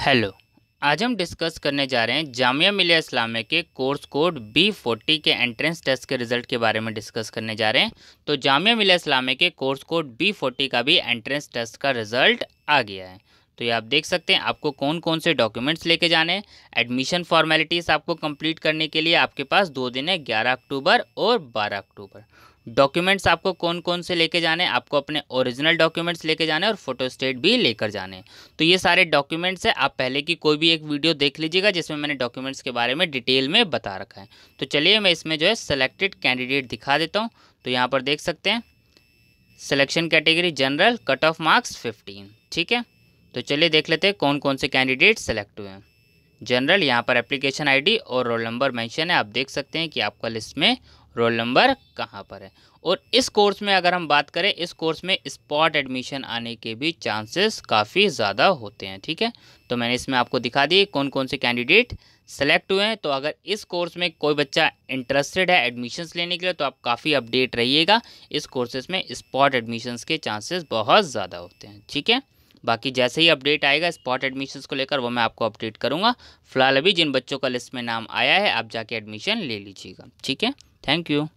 hello आज हम discuss करने जा रहे हैं जामिया मिलिया इस्लामिया के कोर्स कोड बी फोर्टी के एंट्रेंस टेस्ट के रिजल्ट के बारे में डिस्कस करने जा रहे हैं तो जामिया मिलिया इस्लामिया के कोर्स कोड बी फोर्टी का भी एंट्रेंस टेस्ट का रिजल्ट आ गया है तो ये आप देख सकते हैं आपको कौन कौन से डॉक्यूमेंट्स लेके जाने हैं एडमिशन फॉर्मेलिटीज़ आपको कंप्लीट करने के लिए आपके पास दो दिन है ग्यारह अक्टूबर और बारह अक्टूबर डॉक्यूमेंट्स आपको कौन कौन से लेके जाने आपको अपने ओरिजिनल डॉक्यूमेंट्स लेके जाने और फोटो स्टेट भी लेकर जाने तो ये सारे डॉक्यूमेंट्स हैं आप पहले की कोई भी एक वीडियो देख लीजिएगा जिसमें मैंने डॉक्यूमेंट्स के बारे में डिटेल में बता रखा है तो चलिए मैं इसमें जो है सेलेक्टेड कैंडिडेट दिखा देता हूँ तो यहाँ पर देख सकते हैं selection category general cut off marks fifteen ठीक है तो चलिए देख लेते हैं कौन कौन से कैंडिडेट सेलेक्ट हुए हैं जनरल यहाँ पर एप्लीकेशन आईडी और रोल नंबर मेंशन है आप देख सकते हैं कि आपका लिस्ट में रोल नंबर कहाँ पर है और इस कोर्स में अगर हम बात करें इस कोर्स में स्पॉट एडमिशन आने के भी चांसेस काफ़ी ज़्यादा होते हैं ठीक है तो मैंने इसमें आपको दिखा दिए कौन कौन से कैंडिडेट सेलेक्ट हुए हैं तो अगर इस कोर्स में कोई बच्चा इंटरेस्टेड है एडमिशन्स लेने के लिए तो आप काफ़ी अपडेट रहिएगा इस कोर्सेज में स्पॉट एडमिशन्स के चांसेस बहुत ज़्यादा होते हैं ठीक है बाकी जैसे ही अपडेट आएगा स्पॉट एडमिशन्स को लेकर वो मैं आपको अपडेट करूँगा फिलहाल अभी जिन बच्चों का लिस्ट में नाम आया है आप जाके एडमिशन ले लीजिएगा ठीक है थैंक यू